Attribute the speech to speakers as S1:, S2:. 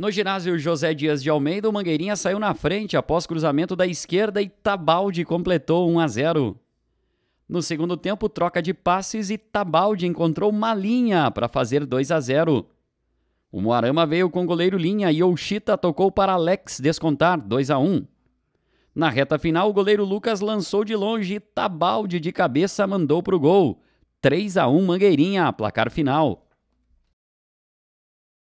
S1: No ginásio José Dias de Almeida, o Mangueirinha saiu na frente após cruzamento da esquerda e Tabaldi completou 1 a 0. No segundo tempo, troca de passes e Tabaldi encontrou uma linha para fazer 2 a 0. O Moarama veio com goleiro linha e Oshita tocou para Alex descontar 2 a 1. Na reta final, o goleiro Lucas lançou de longe e Tabaldi de cabeça mandou para o gol. 3 a 1 Mangueirinha, placar final.